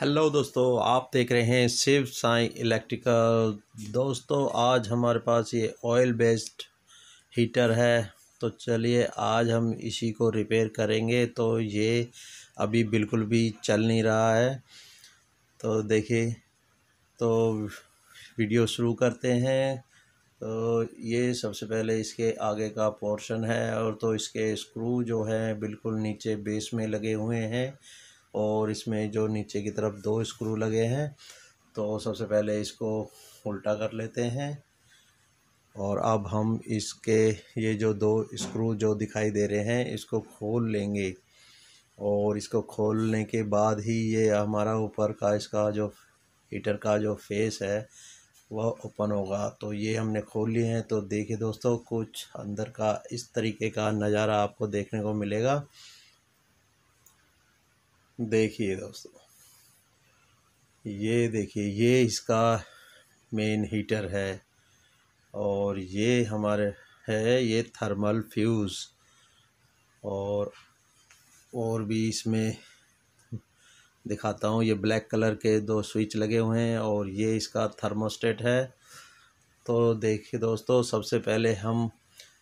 hello दोस्तों आप देख रहे हैं शिव साई इलेक्ट्रिकल दोस्तों आज हमारे पास ये ऑयल बेस्ड हीटर है तो चलिए आज हम इसी को रिपेयर करेंगे तो ये अभी बिल्कुल भी चल नहीं रहा है तो देखिए तो वीडियो शुरू करते हैं तो ये सबसे पहले इसके आगे का पोर्शन है और तो इसके स्क्रू जो हैं बिल्कुल नीचे बेस में लगे हुए हैं और इसमें जो नीचे की तरफ दो स्क्रू लगे हैं तो सबसे पहले इसको उल्टा कर लेते हैं और अब हम इसके ये जो दो स्क्रू जो दिखाई दे रहे हैं इसको खोल लेंगे और इसको खोलने के बाद ही ये हमारा ऊपर का इसका जो हीटर का जो फेस है वह ओपन होगा तो ये हमने खोल लिए हैं तो देखिए दोस्तों कुछ अंदर का इस तरीके का नज़ारा आपको देखने को मिलेगा देखिए दोस्तों ये देखिए ये इसका मेन हीटर है और ये हमारे है ये थर्मल फ्यूज़ और और भी इसमें दिखाता हूँ ये ब्लैक कलर के दो स्विच लगे हुए हैं और ये इसका थर्मोस्टेट है तो देखिए दोस्तों सबसे पहले हम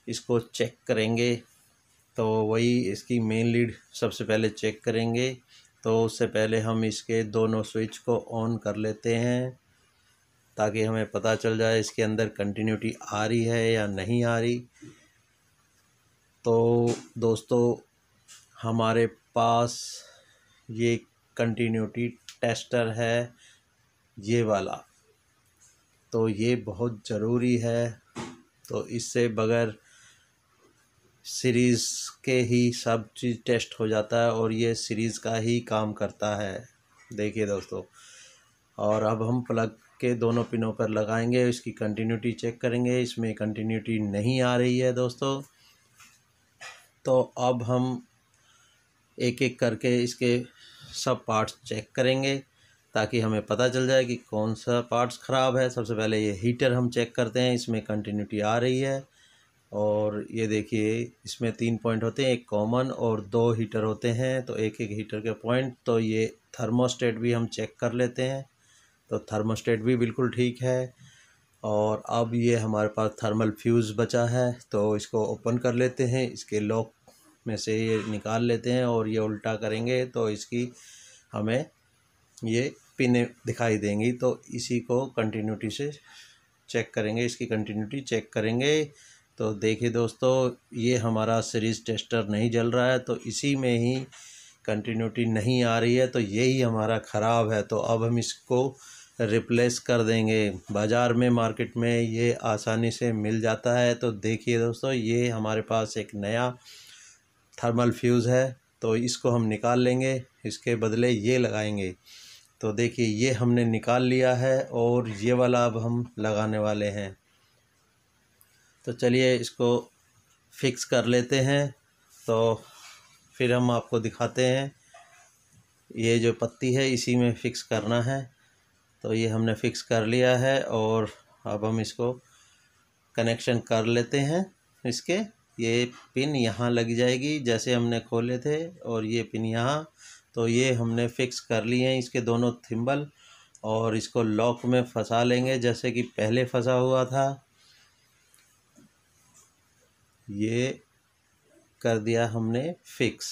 इसको चेक करेंगे तो वही इसकी मेन लीड सबसे पहले चेक करेंगे तो उससे पहले हम इसके दोनों स्विच को ऑन कर लेते हैं ताकि हमें पता चल जाए इसके अंदर कंटिन्यूटी आ रही है या नहीं आ रही तो दोस्तों हमारे पास ये कंटिन्यूटी टेस्टर है ये वाला तो ये बहुत ज़रूरी है तो इससे बगैर सीरीज़ के ही सब चीज़ टेस्ट हो जाता है और ये सीरीज़ का ही काम करता है देखिए दोस्तों और अब हम प्लग के दोनों पिनों पर लगाएंगे इसकी कंटिन्यूटी चेक करेंगे इसमें कंटिन्यूटी नहीं आ रही है दोस्तों तो अब हम एक एक करके इसके सब पार्ट्स चेक करेंगे ताकि हमें पता चल जाए कि कौन सा पार्ट्स ख़राब है सबसे पहले ये हीटर हम चेक करते हैं इसमें कंटिन्यूटी आ रही है और ये देखिए इसमें तीन पॉइंट होते हैं एक कॉमन और दो हीटर होते हैं तो एक एक हीटर के पॉइंट तो ये थर्मोस्टेट भी हम चेक कर लेते हैं तो थर्मोस्टेट भी बिल्कुल ठीक है और अब ये हमारे पास थर्मल फ्यूज़ बचा है तो इसको ओपन कर लेते हैं इसके लॉक में से ये निकाल लेते हैं और ये उल्टा करेंगे तो इसकी हमें ये पिने दिखाई देंगी तो इसी को कंटिन्यूटी से चेक करेंगे इसकी कंटिन्यूटी चेक करेंगे तो देखिए दोस्तों ये हमारा सीरीज़ टेस्टर नहीं जल रहा है तो इसी में ही कंटिन्यूटी नहीं आ रही है तो यही हमारा ख़राब है तो अब हम इसको रिप्लेस कर देंगे बाज़ार में मार्केट में ये आसानी से मिल जाता है तो देखिए दोस्तों ये हमारे पास एक नया थर्मल फ्यूज़ है तो इसको हम निकाल लेंगे इसके बदले ये लगाएंगे तो देखिए ये हमने निकाल लिया है और ये वाला अब हम लगाने वाले हैं तो चलिए इसको फिक्स कर लेते हैं तो फिर हम आपको दिखाते हैं ये जो पत्ती है इसी में फ़िक्स करना है तो ये हमने फ़िक्स कर लिया है और अब हम इसको कनेक्शन कर लेते हैं इसके ये पिन यहाँ लग जाएगी जैसे हमने खोले थे और ये पिन यहाँ तो ये हमने फ़िक्स कर लिए हैं इसके दोनों थिम्बल और इसको लॉक में फंसा लेंगे जैसे कि पहले फंसा हुआ था ये कर दिया हमने फिक्स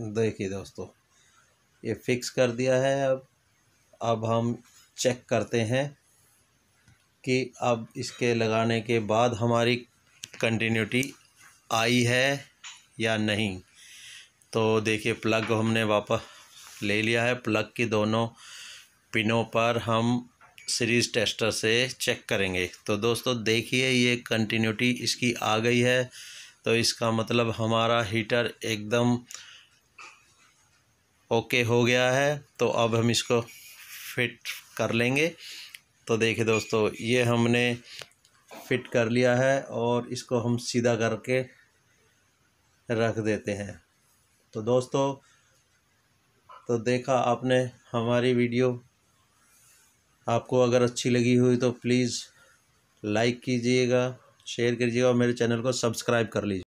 देखिए दोस्तों ये फिक्स कर दिया है अब अब हम चेक करते हैं कि अब इसके लगाने के बाद हमारी कंटिन्यूटी आई है या नहीं तो देखिए प्लग हमने वापस ले लिया है प्लग की दोनों पिनों पर हम सीरीज़ टेस्टर से चेक करेंगे तो दोस्तों देखिए ये कंटिन्यूटी इसकी आ गई है तो इसका मतलब हमारा हीटर एकदम ओके हो गया है तो अब हम इसको फिट कर लेंगे तो देखिए दोस्तों ये हमने फिट कर लिया है और इसको हम सीधा करके रख देते हैं तो दोस्तों तो देखा आपने हमारी वीडियो आपको अगर अच्छी लगी हुई तो प्लीज़ लाइक कीजिएगा शेयर कीजिएगा और मेरे चैनल को सब्सक्राइब कर लीजिए